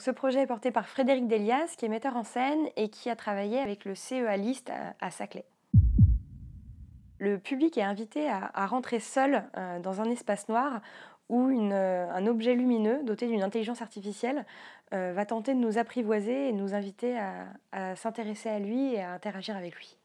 ce projet est porté par Frédéric Delias, qui est metteur en scène et qui a travaillé avec le CEA List à, Saclay. Le public est invité à, rentrer seul euh, dans un espace noir où euh, un objet lumineux doté d'une intelligence artificielle euh, va tenter de nous apprivoiser et nous inviter à s'intéresser à lui et à interagir avec lui.